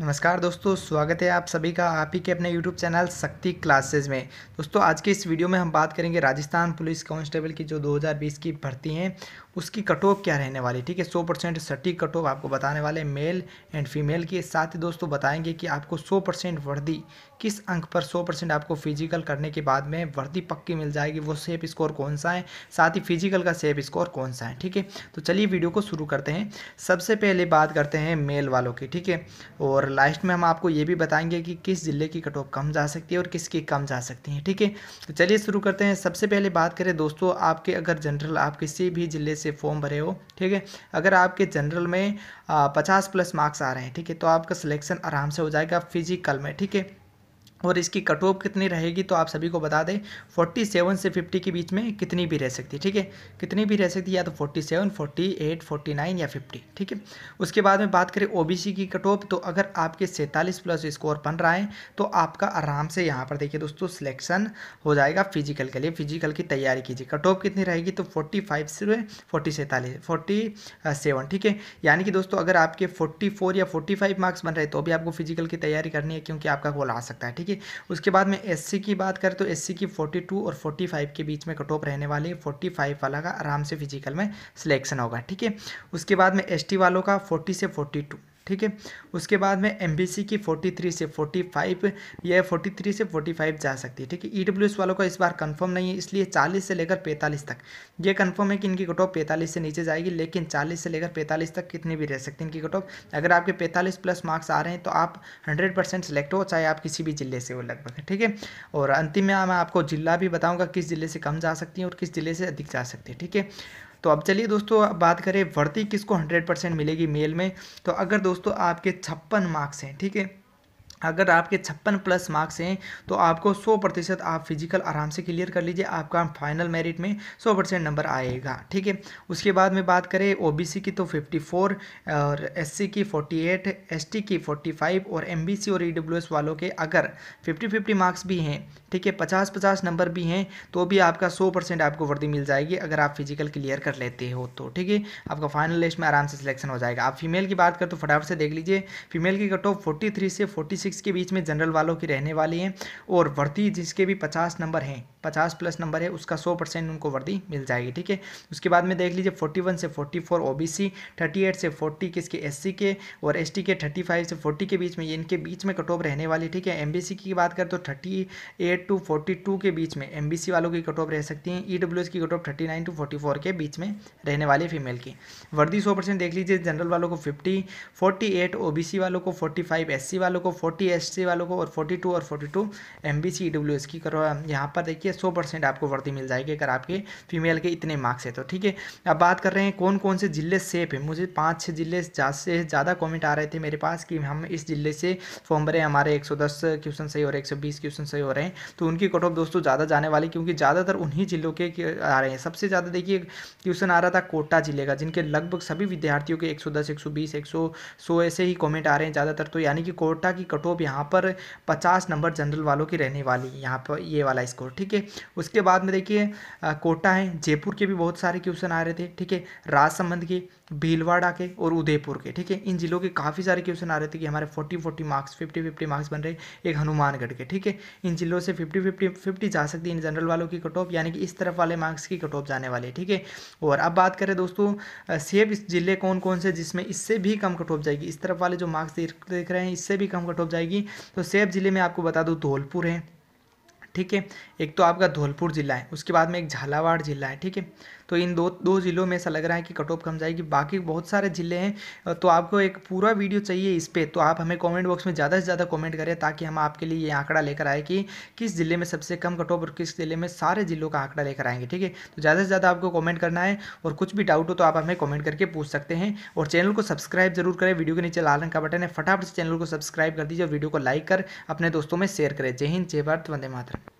नमस्कार दोस्तों स्वागत है आप सभी का आप ही के अपने यूट्यूब चैनल शक्ति क्लासेस में दोस्तों आज के इस वीडियो में हम बात करेंगे राजस्थान पुलिस कांस्टेबल की जो 2020 की भर्ती हैं उसकी कट ऑफ क्या रहने वाली ठीक है 100 परसेंट सटीक कट ऑफ आपको बताने वाले मेल एंड फीमेल की साथ ही दोस्तों बताएंगे कि आपको सौ परसेंट वर्दी किस अंक पर सौ परसेंट आपको फिजिकल करने के बाद में वर्दी पक्की मिल जाएगी वो सेफ स्कोर कौन सा है साथ ही फिजिकल का सेफ स्कोर कौन सा है ठीक है तो चलिए वीडियो को शुरू करते हैं सबसे पहले बात करते हैं मेल वालों की ठीक है और और लास्ट में हम आपको ये भी बताएंगे कि किस ज़िले की कट ऑफ कम जा सकती है और किसकी कम जा सकती है ठीक है तो चलिए शुरू करते हैं सबसे पहले बात करें दोस्तों आपके अगर जनरल आप किसी भी ज़िले से फॉर्म भरे हो ठीक है अगर आपके जनरल में पचास प्लस मार्क्स आ रहे हैं ठीक है तो आपका सिलेक्शन आराम से हो जाएगा फिजिकल में ठीक है और इसकी कट ऑफ कितनी रहेगी तो आप सभी को बता दें फोर्टी सेवन से फिफ्टी के बीच में कितनी भी रह सकती है ठीक है कितनी भी रह सकती है या तो forty forty seven eight forty nine या फिफ्टी ठीक है उसके बाद में बात करें ओबीसी की कट ऑफ तो अगर आपके सैंतालीस प्लस स्कोर बन रहा है तो आपका आराम से यहाँ पर देखिए दोस्तों सिलेक्शन हो जाएगा फिजिकल के लिए फिजिकल की तैयारी कीजिए कट ऑफ कितनी रहेगी तो फोर्टी फाइव से फोर्टी सैंतालीस फोर्टी सेवन ठीक है यानी कि दोस्तों अगर आपके फोर्टी या फोर्टी मार्क्स बन रहे तो भी आपको फिजिकल की तैयारी करनी है क्योंकि आपका गोल आ सकता है ठीक ठीक है उसके बाद में एस की बात करें तो एस की फोर्टी और फोर्टी के बीच में कट ऑफ रहने वाली है फोर्टी वाला का आराम से फिजिकल में सिलेक्शन होगा ठीक है उसके बाद में एस वालों का फोर्टी से फोर्टी ठीक है उसके बाद में एम की 43 से 45 या 43 से 45 जा सकती है ठीक है ई e वालों का इस बार कंफर्म नहीं है इसलिए 40 से लेकर 45 तक ये कंफर्म है कि इनकी कट ऑफ पैंतालीस से नीचे जाएगी लेकिन 40 से लेकर 45 तक कितनी भी रह सकती है इनकी कट अगर आपके 45 प्लस मार्क्स आ रहे हैं तो आप 100 परसेंट सेलेक्ट हो चाहे आप किसी भी ज़िले से हो लगभग ठीक है और अंतिम में मैं आपको ज़िला भी बताऊँगा किस ज़िले से कम जा सकती है और किस ज़िले से अधिक जा सकती है ठीक है तो अब चलिए दोस्तों अब बात करें भर्ती किसको हंड्रेड परसेंट मिलेगी मेल में तो अगर दोस्तों आपके छप्पन मार्क्स हैं ठीक है अगर आपके छप्पन प्लस मार्क्स हैं तो आपको 100 प्रतिशत आप फिजिकल आराम से क्लियर कर लीजिए आपका फाइनल मेरिट में 100 परसेंट नंबर आएगा ठीक है उसके बाद में बात करें ओबीसी की तो 54 और एससी की 48 एसटी की 45 और एमबीसी और ईडब्ल्यूएस e वालों के अगर 50 50 मार्क्स भी हैं ठीक है पचास पचास नंबर भी हैं तो भी आपका सौ परसेंट आपको वर्दी मिल जाएगी अगर आप फिजिकल क्लियर कर लेते हो तो ठीक है आपका फाइनल लिस्ट में आराम से सिलेक्शन हो जाएगा आप फीमेल की बात करें तो फटाफट से देख लीजिए फीमेल की कट ऑफ फोर्टी से फोर्टी सिक्स के बीच में जनरल वालों की रहने वाली हैं और वर्दी जिसके भी पचास नंबर हैं पचास प्लस नंबर है उसका सौ परसेंट उनको वर्दी मिल जाएगी ठीक है उसके बाद में देख लीजिए फोर्टी वन से forty four O B C thirty eight से फोर्टी किसके एस सी के और एस टी के थर्टी फाइव से फोर्टी के बीच में इनके बीच में कटोप रहने वाली ठीक है एम बी सी की बात करें तो thirty eight to forty two के बीच में एम बी सी वालों की कट ऑफ रह सकती हैं ई डब्ल्यू एस की cut off thirty nine to forty four के बीच में रहने वाली फीमेल की वर्दी सौ परसेंट देख लीजिए जनरल वालों को fifty forty eight O B C वालों को फोर्टी फाइव एस सी वालों को फोर्टी 40 एस वालों को और 42 और 42 to M B C W S की करो यहाँ पर देखिए 100 परसेंट आपको वर्दी मिल जाएगी अगर आपके फीमेल के इतने मार्क्स है तो ठीक है अब बात कर रहे हैं कौन कौन से ज़िले सेफ है मुझे पाँच छः ज़िले से ज़्यादा कॉमेंट आ रहे थे मेरे पास कि हम इस ज़िले से फॉर्म भरे हमारे एक क्वेश्चन सही हो रहे हैं एक क्वेश्चन सही हो रहे हैं तो उनकी कट ऑफ दोस्तों ज़्यादा जाने वाली क्योंकि ज़्यादातर उन्हीं जिलों के आ रहे हैं सबसे ज़्यादा देखिए क्वेश्चन आ रहा था कोटा जिले का जिनके लगभग सभी विद्यार्थियों के 110, 120, 100 ऐसे ही कमेंट आ रहे हैं ज़्यादातर तो यानी कि कोटा की कट तो अब यहाँ पर पचास नंबर जनरल वालों की रहने वाली यहाँ पर ये वाला स्कोर ठीक है उसके बाद में देखिए कोटा है जयपुर के भी बहुत सारे क्वेश्चन आ रहे थे ठीक है राजसंबंध के भीलवाड़ा के और उदयपुर के ठीक है इन जिलों के काफ़ी सारे क्वेश्चन आ रहे थे कि हमारे forty forty marks fifty fifty marks बन रहे एक हनुमानगढ़ के ठीक है इन जिलों से फिफ्टी फिफ्टी फिफ्टी जा सकती है इन जनरल वालों की कट ऑफ यानी कि इस तरफ वाले मार्क्स की कट ऑफ जाने वाले ठीक है और अब बात करें दोस्तों सेब जिले कौन कौन से जिसमें इससे भी कम कट ऑफ जाएगी इस तरफ वाले जो मार्क्स देख रहे हैं इससे भी कम कट ऑफ जाएगी तो सेब जिले में आपको बता दूँ धौलपुर है ठीक है एक तो आपका धौलपुर जिला है उसके बाद में एक झालावाड़ जिला है ठीक है तो इन दो दो ज़िलों में ऐसा लग रहा है कि कट ऑफ कम जाएगी बाकी बहुत सारे ज़िले हैं तो आपको एक पूरा वीडियो चाहिए इस पर तो आप हमें कॉमेंट बॉक्स में ज़्यादा से ज़्यादा कॉमेंट करें ताकि हम आपके लिए ये आंकड़ा लेकर आए कि किस ज़िले में सबसे कम कट ऑफ और किस ज़िले में सारे ज़िलों का आंकड़ा लेकर आएंगे ठीक है तो ज़्यादा से ज़्यादा आपको कॉमेंट करना है और कुछ भी डाउट हो तो आप हमें कॉमेंट करके पूछ सकते हैं और चैनल को सब्सक्राइब जरूर करें वीडियो के नीचे लाल रंग का बटन है फटाफट से चैनल को सब्सक्राइब कर दीजिए और वीडियो को लाइक कर अपने दोस्तों में शेयर करें जय हिंद जय भारत वंदे मातरम